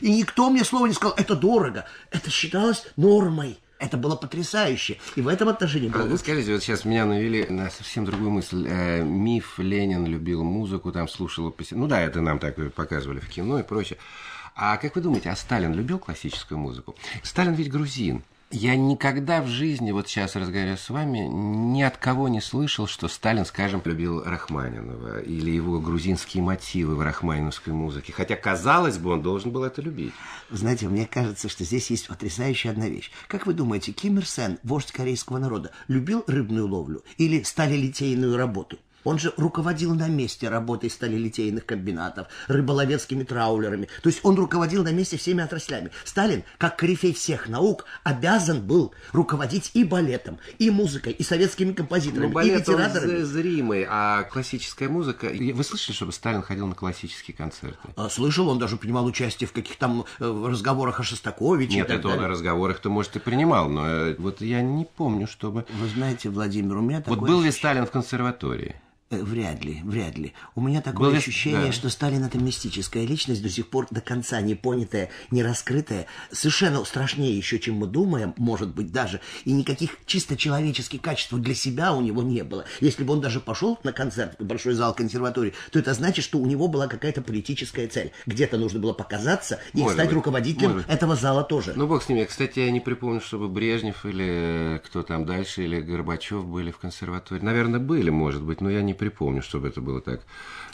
И никто мне слова не сказал, это дорого. Это считалось нормой. Это было потрясающе. И в этом отношении было... А, скажите, вот сейчас меня навели на совсем другую мысль. Э, миф Ленин любил музыку, там слушал... Ну да, это нам так показывали в кино и прочее. А как вы думаете, а Сталин любил классическую музыку? Сталин ведь грузин я никогда в жизни, вот сейчас разговариваю с вами, ни от кого не слышал, что Сталин, скажем, любил Рахманинова или его грузинские мотивы в рахманиновской музыке. Хотя, казалось бы, он должен был это любить. Знаете, мне кажется, что здесь есть потрясающая одна вещь. Как вы думаете, Ким Ир Сен, вождь корейского народа, любил рыбную ловлю или Стали сталилитейную работу? Он же руководил на месте работой сталилитейных комбинатов, рыболовецкими траулерами. То есть он руководил на месте всеми отраслями. Сталин, как корифей всех наук, обязан был руководить и балетом, и музыкой, и советскими композиторами, ну, и литераторами. зримый, а классическая музыка... Вы слышали, чтобы Сталин ходил на классические концерты? А, слышал, он даже принимал участие в каких-то там э, разговорах о Шостаковиче. Нет, это он о разговорах-то, может, и принимал, но э, вот я не помню, чтобы... Вы знаете, Владимир, у меня вот такое... Вот был ли Сталин в консерватории? Э, вряд ли, вряд ли. У меня такое Был ощущение, да. что Сталин это мистическая личность, до сих пор до конца не понятая, не раскрытая, совершенно страшнее еще, чем мы думаем, может быть даже, и никаких чисто человеческих качеств для себя у него не было. Если бы он даже пошел на концерт в Большой зал консерватории, то это значит, что у него была какая-то политическая цель. Где-то нужно было показаться и может стать быть, руководителем может. этого зала тоже. Ну, бог с ними. Кстати, я не припомню, чтобы Брежнев или э, кто там дальше, или Горбачев были в консерватории. Наверное, были, может быть, но я не припомню, чтобы это было так.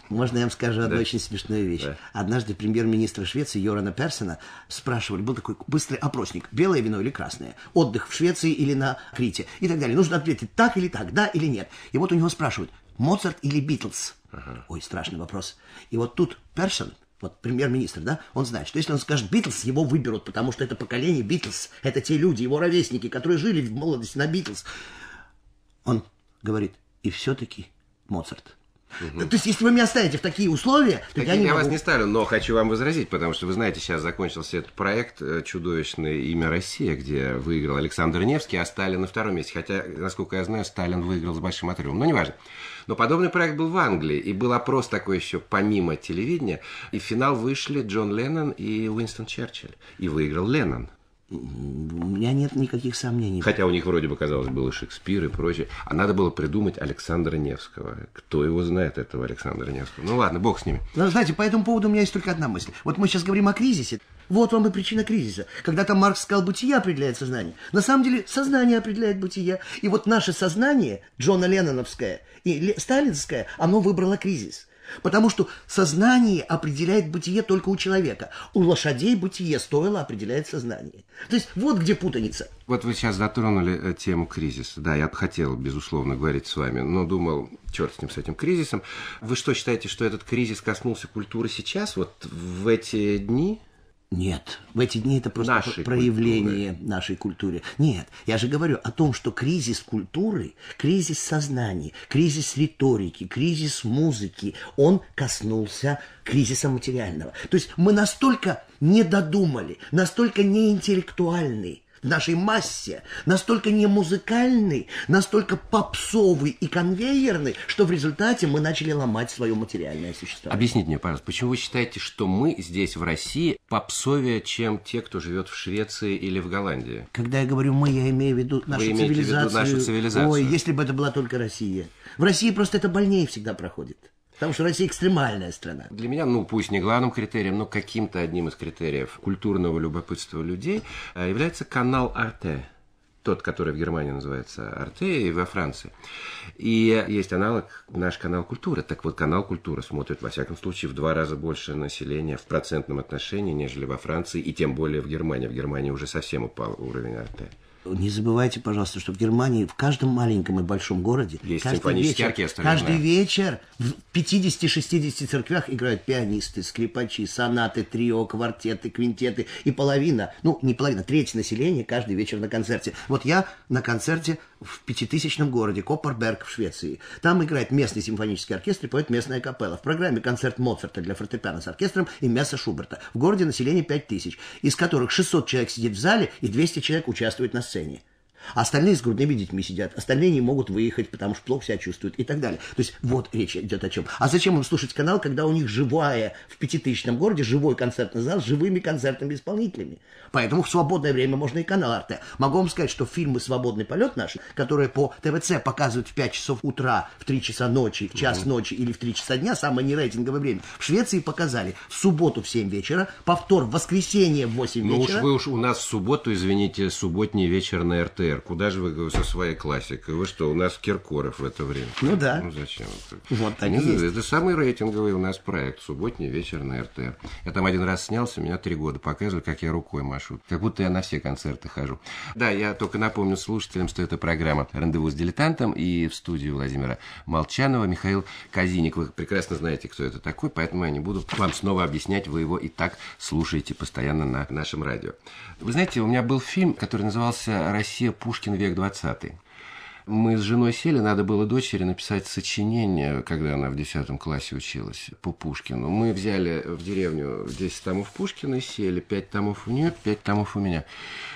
Можно я вам скажу да. одну очень смешную вещь. Да. Однажды премьер-министра Швеции Йорана Персона спрашивали, был такой быстрый опросник, белое вино или красное, отдых в Швеции или на Крите и так далее. Нужно ответить так или так, да или нет. И вот у него спрашивают, Моцарт или Битлз? Ага. Ой, страшный вопрос. И вот тут Персон, вот премьер-министр, да, он знает, что если он скажет Битлз, его выберут, потому что это поколение Битлз, это те люди, его ровесники, которые жили в молодости на Битлз. Он говорит, и все-таки Моцарт. Угу. то есть, если вы меня ставите в такие условия, то я не Я могу... вас не ставлю, но хочу вам возразить, потому что вы знаете, сейчас закончился этот проект э, чудовищное имя Россия, где выиграл Александр Невский, а Сталин на втором месте. Хотя, насколько я знаю, Сталин выиграл с большим отрывом, но неважно. Но подобный проект был в Англии, и был опрос такой еще помимо телевидения, и в финал вышли Джон Леннон и Уинстон Черчилль, и выиграл Леннон. У меня нет никаких сомнений. Хотя у них вроде бы, казалось, было Шекспир и прочее. А надо было придумать Александра Невского. Кто его знает, этого Александра Невского? Ну ладно, бог с ними. Ну, знаете, по этому поводу у меня есть только одна мысль. Вот мы сейчас говорим о кризисе. Вот вам и причина кризиса. Когда то Маркс сказал, бытие определяет сознание. На самом деле, сознание определяет бытие. И вот наше сознание, Джона Ленноновское и Сталинское, оно выбрало кризис. Потому что сознание определяет бытие только у человека. У лошадей бытие стоило определяет сознание. То есть вот где путаница. Вот вы сейчас затронули э, тему кризиса. Да, я бы хотел, безусловно, говорить с вами, но думал, черт с ним, с этим кризисом. Вы что, считаете, что этот кризис коснулся культуры сейчас, вот в эти дни? Нет, в эти дни это просто нашей проявление культуры. нашей культуры. Нет, я же говорю о том, что кризис культуры, кризис сознания, кризис риторики, кризис музыки, он коснулся кризиса материального. То есть мы настолько не додумали, настолько неинтеллектуальны, в нашей массе настолько не музыкальный, настолько попсовый и конвейерный, что в результате мы начали ломать свое материальное существование. Объясните мне, пожалуйста, почему вы считаете, что мы здесь, в России, попсовее, чем те, кто живет в Швеции или в Голландии? Когда я говорю «мы», я имею в виду нашу вы цивилизацию. В виду нашу цивилизацию. Ой, если бы это была только Россия. В России просто это больнее всегда проходит. Потому что Россия экстремальная страна. Для меня, ну пусть не главным критерием, но каким-то одним из критериев культурного любопытства людей э, является канал Арте тот, который в Германии называется Арте, и во Франции. И есть аналог наш канал культуры. Так вот, канал культуры смотрит, во всяком случае, в два раза больше населения в процентном отношении, нежели во Франции, и тем более в Германии. В Германии уже совсем упал уровень Арте. Не забывайте, пожалуйста, что в Германии в каждом маленьком и большом городе Есть каждый вечер, оркестр, каждый вечер в 50-60 церквях играют пианисты, скрипачи, сонаты, трио, квартеты, квинтеты. И половина, ну не половина, треть населения каждый вечер на концерте. Вот я на концерте в пятитысячном городе Копперберг в Швеции. Там играет местный симфонический оркестр и поет местная капелла. В программе концерт Моцарта для фортепиано с оркестром и мясо Шуберта. В городе население пять тысяч, из которых 600 человек сидит в зале и 200 человек участвует на сцене. А остальные с грудными детьми сидят, остальные не могут выехать, потому что плохо себя чувствуют и так далее. То есть вот речь идет о чем. А зачем им слушать канал, когда у них живая в пятитысячном городе, живой концертный зал с живыми концертными исполнителями? Поэтому в свободное время можно и канал РТ. Могу вам сказать, что фильмы «Свободный полет» наши, которые по ТВЦ показывают в 5 часов утра, в 3 часа ночи, в час ночи или в 3 часа дня, самое нерейтинговое время, в Швеции показали в субботу в 7 вечера, повтор в воскресенье в 8 вечера. Ну уж вы уж у нас в субботу, извините, субботний вечер на РТ ГДР. Куда же вы со своей классикой? Вы что, у нас Киркоров в это время? Ну да. Ну зачем? Вот они ну, Нет, есть. Это самый рейтинговый у нас проект «Субботний вечер на РТР». Я там один раз снялся, меня три года показывали, как я рукой машу. Как будто я на все концерты хожу. Да, я только напомню слушателям, что это программа «Рандеву с дилетантом» и в студию Владимира Молчанова Михаил Казиник. Вы прекрасно знаете, кто это такой, поэтому я не буду вам снова объяснять. Вы его и так слушаете постоянно на нашем радио. Вы знаете, у меня был фильм, который назывался «Россия Пушкин, век 20. Мы с женой сели, надо было дочери написать сочинение, когда она в 10 классе училась, по Пушкину. Мы взяли в деревню 10 томов Пушкина и сели, 5 томов у нее, 5 томов у меня.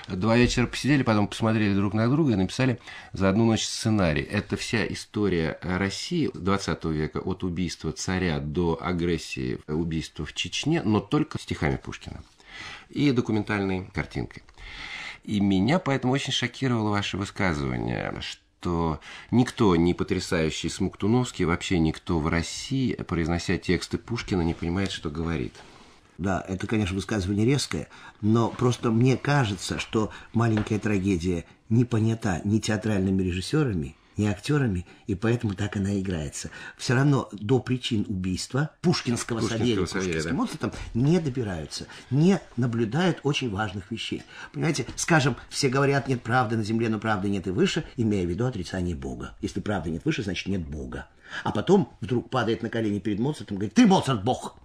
Два вечера посидели, потом посмотрели друг на друга и написали за одну ночь сценарий. Это вся история России 20 века, от убийства царя до агрессии, убийства в Чечне, но только стихами Пушкина и документальной картинкой. И меня поэтому очень шокировало ваше высказывание, что никто, не потрясающий Смуктуновский, вообще никто в России, произнося тексты Пушкина, не понимает, что говорит. Да, это, конечно, высказывание резкое, но просто мне кажется, что маленькая трагедия не понята ни театральными режиссерами, не актерами, и поэтому так она играется. Все равно до причин убийства Пушкинского, Пушкинского Савелия, Пушкинского да. там не добираются, не наблюдают очень важных вещей. Понимаете, скажем, все говорят, нет правды на земле, но правды нет и выше, имея в виду отрицание Бога. Если правды нет выше, значит нет Бога. А потом вдруг падает на колени перед Моцартом и говорит, ты, Моцарт, Бог!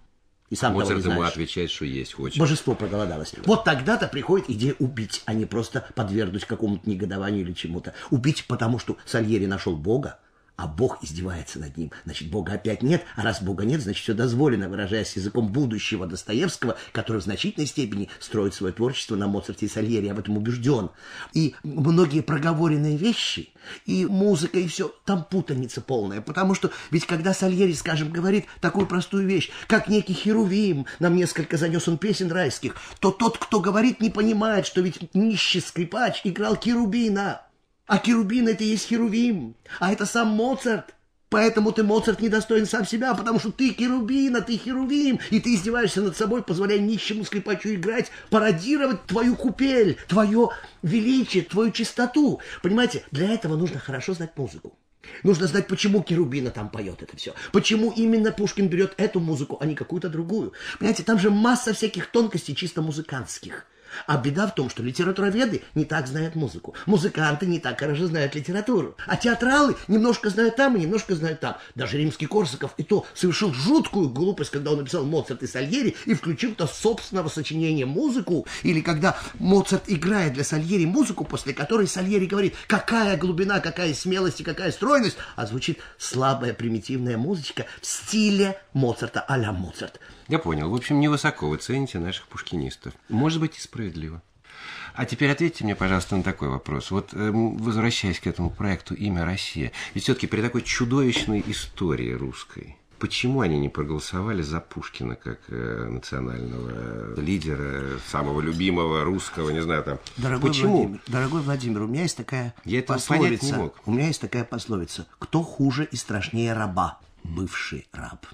И сам Моцарт того не знаешь. отвечает, что есть хочет. Божество проголодалось. Да. Вот тогда-то приходит идея убить, а не просто подвергнуть какому-то негодованию или чему-то. Убить потому, что Сальери нашел Бога, а Бог издевается над ним. Значит, Бога опять нет, а раз Бога нет, значит, все дозволено, выражаясь языком будущего Достоевского, который в значительной степени строит свое творчество на Моцарте и Сальери, я а в этом убежден. И многие проговоренные вещи, и музыка, и все, там путаница полная, потому что ведь когда Сальери, скажем, говорит такую простую вещь, как некий Херувим, нам несколько занес он песен райских, то тот, кто говорит, не понимает, что ведь нищий скрипач играл Херубина. А Херубин — это и есть Херувим, а это сам Моцарт. Поэтому ты, Моцарт, недостоин сам себя, потому что ты Херубин, а ты Херувим, и ты издеваешься над собой, позволяя нищему скрипачу играть, пародировать твою купель, твое величие, твою чистоту. Понимаете, для этого нужно хорошо знать музыку. Нужно знать, почему Керубина там поет это все. Почему именно Пушкин берет эту музыку, а не какую-то другую. Понимаете, там же масса всяких тонкостей чисто музыкантских. А беда в том, что литературоведы не так знают музыку, музыканты не так хорошо знают литературу, а театралы немножко знают там и немножко знают там. Даже римский Корсаков и то совершил жуткую глупость, когда он написал Моцарт и Сальери и включил-то собственного сочинения музыку, или когда Моцарт играет для Сальери музыку, после которой Сальери говорит, какая глубина, какая смелость и какая стройность, а звучит слабая примитивная музычка в стиле Моцарта, а-ля Моцарт. Я понял. В общем, невысоко вы цените наших пушкинистов. Может быть, и справедливо. А теперь ответьте мне, пожалуйста, на такой вопрос. Вот эм, возвращаясь к этому проекту «Имя Россия», ведь все-таки при такой чудовищной истории русской, почему они не проголосовали за Пушкина как э, национального э, лидера, самого любимого русского, не знаю там. Дорогой почему? Владимир, дорогой Владимир, у меня есть такая Я это пословица. Не мог. У меня есть такая пословица: кто хуже и страшнее раба, бывший раб.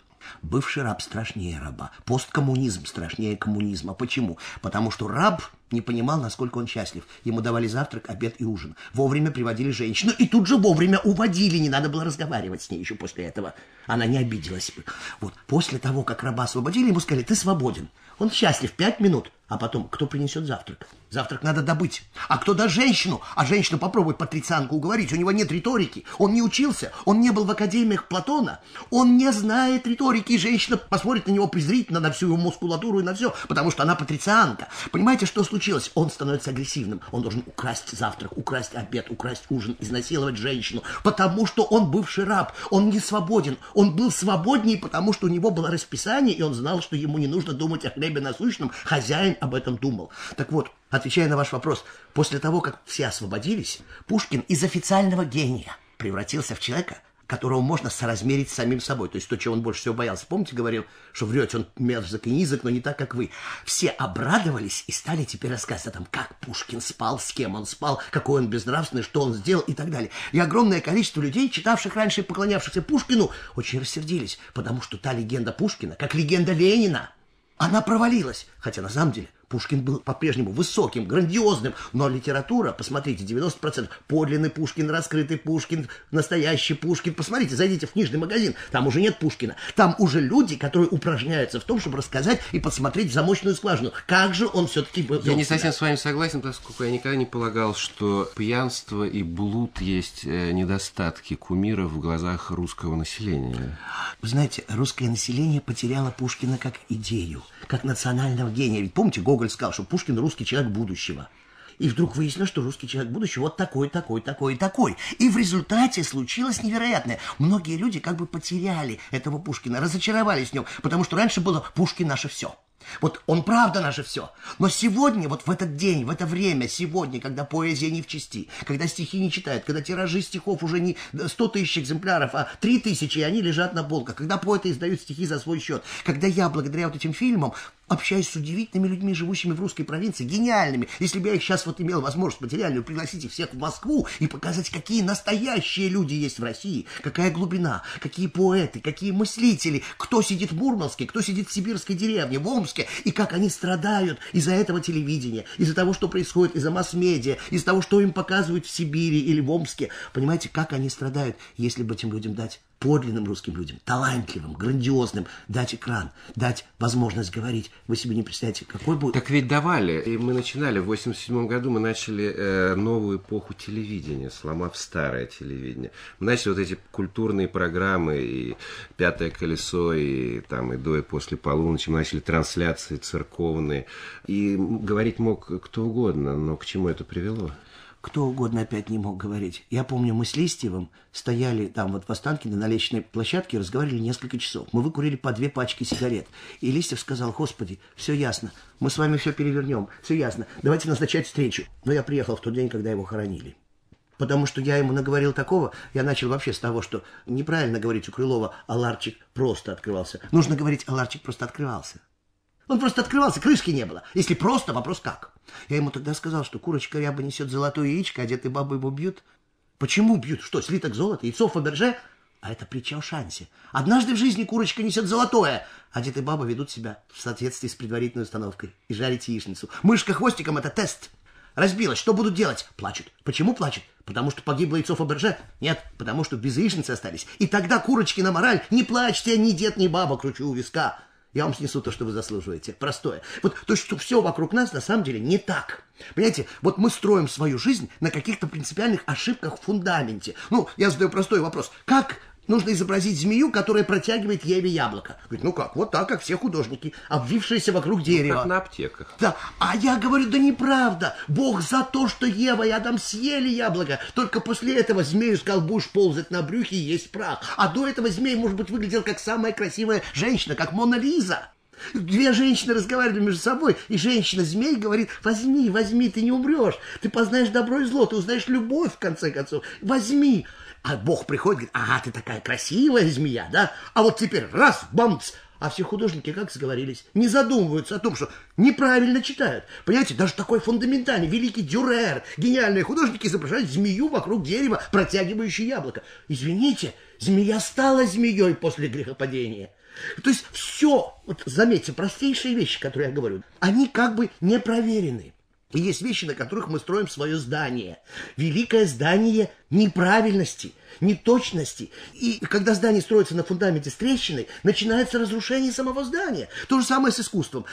Бывший раб страшнее раба. Посткоммунизм страшнее коммунизма. Почему? Потому что раб не понимал, насколько он счастлив. Ему давали завтрак, обед и ужин. Вовремя приводили женщину и тут же вовремя уводили. Не надо было разговаривать с ней еще после этого. Она не обиделась бы. Вот после того, как раба освободили, ему сказали, ты свободен. Он счастлив пять минут, а потом, кто принесет завтрак? Завтрак надо добыть. А кто даст женщину? А женщину попробует патрицианку уговорить. У него нет риторики. Он не учился. Он не был в академиях Платона. Он не знает риторики. И женщина посмотрит на него презрительно, на всю его мускулатуру и на все, потому что она патрицианка. Понимаете, что случилось? Он становится агрессивным. Он должен украсть завтрак, украсть обед, украсть ужин, изнасиловать женщину. Потому что он бывший раб. Он не свободен. Он был свободнее, потому что у него было расписание, и он знал, что ему не нужно думать о хлебе насущном. Хозяин об этом думал. Так вот, Отвечая на ваш вопрос, после того, как все освободились, Пушкин из официального гения превратился в человека, которого можно соразмерить с самим собой. То есть то, чего он больше всего боялся. Помните, говорил, что врет, он мерзок и низок, но не так, как вы. Все обрадовались и стали теперь рассказывать о том, как Пушкин спал, с кем он спал, какой он безнравственный, что он сделал и так далее. И огромное количество людей, читавших раньше и поклонявшихся Пушкину, очень рассердились, потому что та легенда Пушкина, как легенда Ленина, она провалилась. Хотя на самом деле Пушкин был по-прежнему высоким, грандиозным, но литература, посмотрите, 90%, подлинный Пушкин, раскрытый Пушкин, настоящий Пушкин. Посмотрите, зайдите в книжный магазин, там уже нет Пушкина. Там уже люди, которые упражняются в том, чтобы рассказать и посмотреть в замочную скважину. Как же он все-таки был. Я не совсем с вами согласен, поскольку я никогда не полагал, что пьянство и блуд есть э, недостатки кумира в глазах русского населения. Вы знаете, русское население потеряло Пушкина как идею, как национального гения. Ведь помните, Гог Гоголь сказал, что Пушкин русский человек будущего. И вдруг выяснилось, что русский человек будущего вот такой, такой, такой, такой. И в результате случилось невероятное. Многие люди как бы потеряли этого Пушкина, разочаровались в нем, потому что раньше было «Пушкин наше все». Вот он правда наше все. Но сегодня, вот в этот день, в это время, сегодня, когда поэзия не в части, когда стихи не читают, когда тиражи стихов уже не 100 тысяч экземпляров, а 3 тысячи, и они лежат на полках, когда поэты издают стихи за свой счет, когда я, благодаря вот этим фильмам, общаюсь с удивительными людьми, живущими в русской провинции, гениальными. Если бы я их сейчас вот имел возможность материальную пригласить их всех в Москву и показать, какие настоящие люди есть в России, какая глубина, какие поэты, какие мыслители, кто сидит в Мурманске, кто сидит в сибирской деревне, в Омске, и как они страдают из-за этого телевидения, из-за того, что происходит, из-за масс-медиа, из-за того, что им показывают в Сибири или в Омске. Понимаете, как они страдают, если бы этим людям дать подлинным русским людям, талантливым, грандиозным, дать экран, дать возможность говорить. Вы себе не представляете, какой будет... Так ведь давали. И мы начинали. В 87 году мы начали э, новую эпоху телевидения, сломав старое телевидение. Мы начали вот эти культурные программы и «Пятое колесо», и там и до, и после полуночи. Мы начали трансляции церковные. И говорить мог кто угодно, но к чему это привело? кто угодно опять не мог говорить. Я помню, мы с Листьевым стояли там вот в Останкино на лестничной площадке и разговаривали несколько часов. Мы выкурили по две пачки сигарет. И Листьев сказал, господи, все ясно, мы с вами все перевернем, все ясно, давайте назначать встречу. Но я приехал в тот день, когда его хоронили. Потому что я ему наговорил такого, я начал вообще с того, что неправильно говорить у Крылова «Аларчик просто открывался». Нужно говорить «Аларчик просто открывался». Он просто открывался, крышки не было. Если просто, вопрос как? Я ему тогда сказал, что курочка ряба несет золотое яичко, а дед и баба его бьют. Почему бьют? Что, слиток золота, яйцо Фаберже? А это притча о шансе. Однажды в жизни курочка несет золотое, а дед и баба ведут себя в соответствии с предварительной установкой и жарить яичницу. Мышка хвостиком – это тест. Разбилась, что будут делать? Плачут. Почему плачут? Потому что погибло яйцо Фаберже? Нет, потому что без яичницы остались. И тогда курочки на мораль «Не плачьте, ни дед, ни баба, кручу у виска». Я вам снесу то, что вы заслуживаете. Простое. Вот то, что все вокруг нас на самом деле не так. Понимаете, вот мы строим свою жизнь на каких-то принципиальных ошибках в фундаменте. Ну, я задаю простой вопрос. Как нужно изобразить змею, которая протягивает Еве яблоко. Говорит, ну как, вот так, как все художники, обвившиеся вокруг дерева. Ну, как на аптеках. Да, а я говорю, да неправда, Бог за то, что Ева и Адам съели яблоко, только после этого змею сказал, будешь ползать на брюхе и есть прах. А до этого змей, может быть, выглядел как самая красивая женщина, как Мона Лиза. Две женщины разговаривали между собой, и женщина-змей говорит, возьми, возьми, ты не умрешь, ты познаешь добро и зло, ты узнаешь любовь, в конце концов, возьми. А Бог приходит, говорит, ага, ты такая красивая змея, да? А вот теперь раз, бамц, а все художники как сговорились, не задумываются о том, что неправильно читают. Понимаете, даже такой фундаментальный, великий Дюрер, гениальные художники изображают змею вокруг дерева, протягивающее яблоко. Извините, змея стала змеей после грехопадения. То есть все, вот заметьте, простейшие вещи, которые я говорю, они как бы не проверены. И есть вещи, на которых мы строим свое здание. Великое здание неправильности, неточности. И когда здание строится на фундаменте с трещиной, начинается разрушение самого здания. То же самое с искусством.